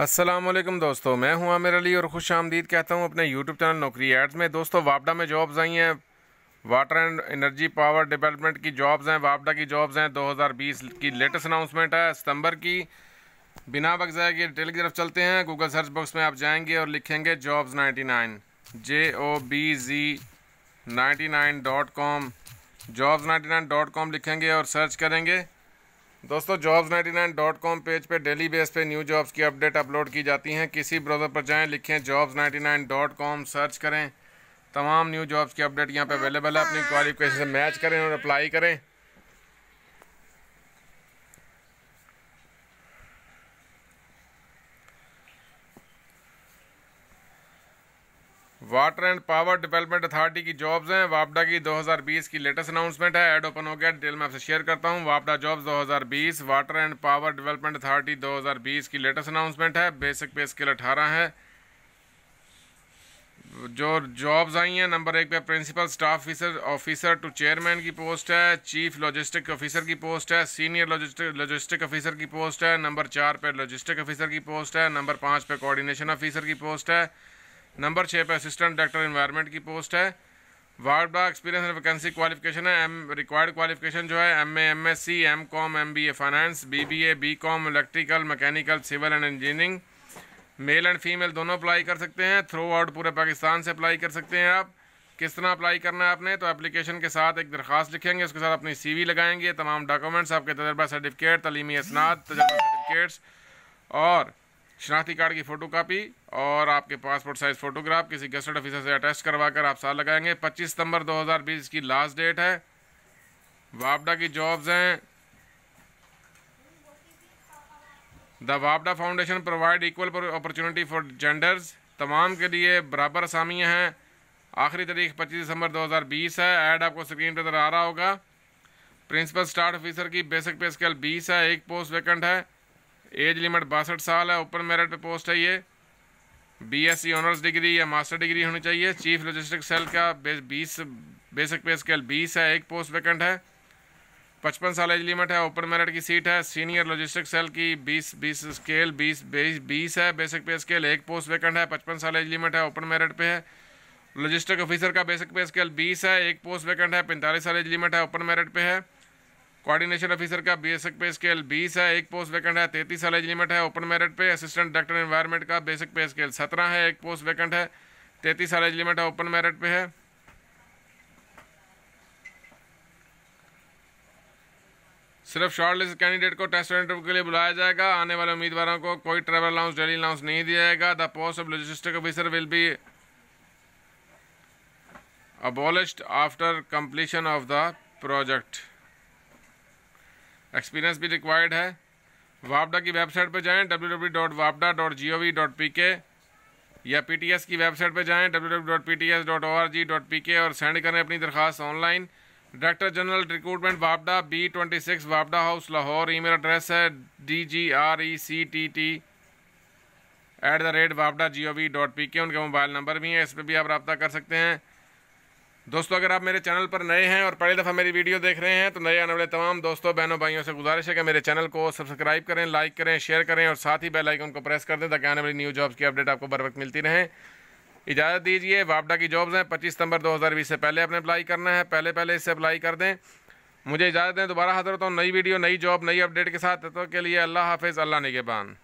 असलम दोस्तों मैं हूं आमिर अली और खुश आमदीद कहता हूं अपने यूट्यूब चैनल नौकरी एड्स में दोस्तों वापडा में जॉब्स आई हैं water and energy power development की जॉब्स हैं वापडा की जॉब्स हैं 2020 की लेटेस्ट अनाउंसमेंट है सितंबर की बिना वगजा की डिटेल की तरफ चलते हैं गूगल सर्च बॉक्स में आप जाएंगे और लिखेंगे jobs nine J O B G ninety nine dot com jobs ninety nine dot com लिखेंगे और सर्च करेंगे दोस्तों jobs ninety nine dot com page पर डेली बेस पे न्यू जॉब्स की अपडेट अपलोड की जाती हैं किसी ब्राउज़र पर जाएं लिखें jobs ninety nine dot com search करें तमाम न्यू जॉब्स की अपडेट यहाँ पे अवेलेबल है अपनी क्वालिफिकेशन से मैच करें और अप्लाई करें water and power development authority की जॉब्स हैं वापडा की 2020 की लेटेस्ट अनाउंसमेंट है एड ओपन हो गया डिटेल में आपसे शेयर करता हूं वापडा jobs 2020 water and power development authority 2020 की लेटेस्ट अनाउंसमेंट है बेसिक पे स्किल अठारह है जो जॉब्स आई हैं नंबर एक पे principal staff officer officer to chairman की पोस्ट है चीफ लॉजिस्टिक ऑफिसर की पोस्ट है सीनियर लॉजिस्टिक लॉजिस्टिक ऑफिसर की पोस्ट है नंबर चार पे लॉजिस्टिक ऑफिसर की पोस्ट है नंबर पाँच पे कोऑर्डिनेशन ऑफिसर की पोस्ट है नंबर छः पे असिस्टेंट डायरेक्टर इन्वायरमेंट की पोस्ट है वार्ड बा एक्सपीरियंस एंड वैकेंसी क्वालिफिकेशन है एम रिक्वायर्ड क्वालिफिकेशन जो है M A M S C M com M B A finance B B A B com electrical mechanical civil and engineering male and female दोनों apply कर सकते हैं through out पूरे पाकिस्तान से apply कर सकते हैं आप किस तरह अप्लाई करना है आपने तो एप्लीकेशन के साथ एक दरख्वास्त लिखेंगे उसके साथ अपनी सी वी लगाएंगे तमाम डॉक्यूमेंट्स आपके तजर्बा सर्टिफिकेट तलीमी इसनाद तजर्बा सर्टिफिकेट्स और शनाख्ती कार्ड की फ़ोटो कापी और आपके पासपोर्ट साइज़ फ़ोटोग्राफ किसी गस्टेड ऑफिसर से अटैच करवा कर आप साल लगाएंगे 25 सितंबर 2020 की लास्ट डेट है वापडा की जॉब्स हैं द वापडा foundation provide equal opportunity for genders तमाम के लिए बराबर असामियाँ हैं आखिरी तारीख 25 दिसंबर 2020 है ऐड आपको स्क्रीन पर आ रहा होगा प्रिंसिपल स्टार्ट ऑफिसर की बेसिक पे स्केल 20 है एक पोस्ट वैकेंट है एज लिमिट बासठ साल है ओपन मेरिट पे पोस्ट है ये बीएससी ऑनर्स डिग्री या मास्टर डिग्री होनी चाहिए चीफ लॉजिस्टिक सेल का बेस बीस बेसिक पे स्केल बीस है एक पोस्ट वैकेंट है पचपन साल एज लिमिट है ओपन मेरिट की सीट है सीनियर लॉजिस्टिक सेल की बीस बीस स्केल बीस बीस है बेसिक पे स्केल एक पोस्ट वैकेंट है पचपन साल एज लिमिट है ओपन मेरिट पे है लॉजिस्टिक ऑफिसर का बेसिक पे स्केल बीस है एक पोस्ट वैकेंट है पैंतालीस साल एज लिमिट है ओपन मेरिट पे है कोऑर्डिनेशन ऑफिसर का बेसिक पे स्केल 20 है एक पोस्ट वैकेंट है तैतीस साल एज लिमिट है ओपन मेरिट पे असिस्टेंट डायरेक्टर इन्वायरमेंट का बेसिक पे स्केल 17 है एक पोस्ट वैकेंट है तैतीस साल एज लिमिट है ओपन मेरिट पे है सिर्फ शॉर्ट लिस्ट कैंडिडेट को टेस्ट इंटरव्यू के लिए बुलाया जाएगा आने वाले उम्मीदवारों को कोई ट्रेवल अलाउंस डेली अलाउंस नहीं दिया जाएगा the post of logistic officer will be abolished after completion of the project experience भी रिक्वायर्ड है वापडा की वेबसाइट पर जाएं डब्ल्यू या पीटीएस की वेबसाइट पर जाएं डब्ल्यू और सेंड करें अपनी दरख्वास्त online director general recruitment वापडा B twenty six वापडा house Lahore email address है D G R E C T T at the rate वापडा ji O V dot P के उनके मोबाइल नंबर भी हैं इस पर भी आप रबता कर सकते हैं दोस्तों अगर आप मेरे चैनल पर नए हैं और पहली दफ़ा मेरी वीडियो देख रहे हैं तो नए आने वाले तमाम दोस्तों बहनों भाइयों से गुजारिश है कि मेरे चैनल को सब्सक्राइब करें लाइक करें शेयर करें और साथ ही बेल आइकन को प्रेस कर दें ताकि आने वाली न्यू जॉब्स की अपडेट आपको बर वक्त मिलती रहें इजाज़त दीजिए वापडा की जॉब्स हैं पच्चीस सितंबर दो से पहले आपने अप्लाई करना है पहले पहले इससे अप्लाई कर दें मुझे इजाज़त दें दोबारा हाजिर होता हूँ नई वीडियो नई जॉब नई अपडेट के साथ तो के लिए अल्लाह हाफिज़ अल्लाह निगेबान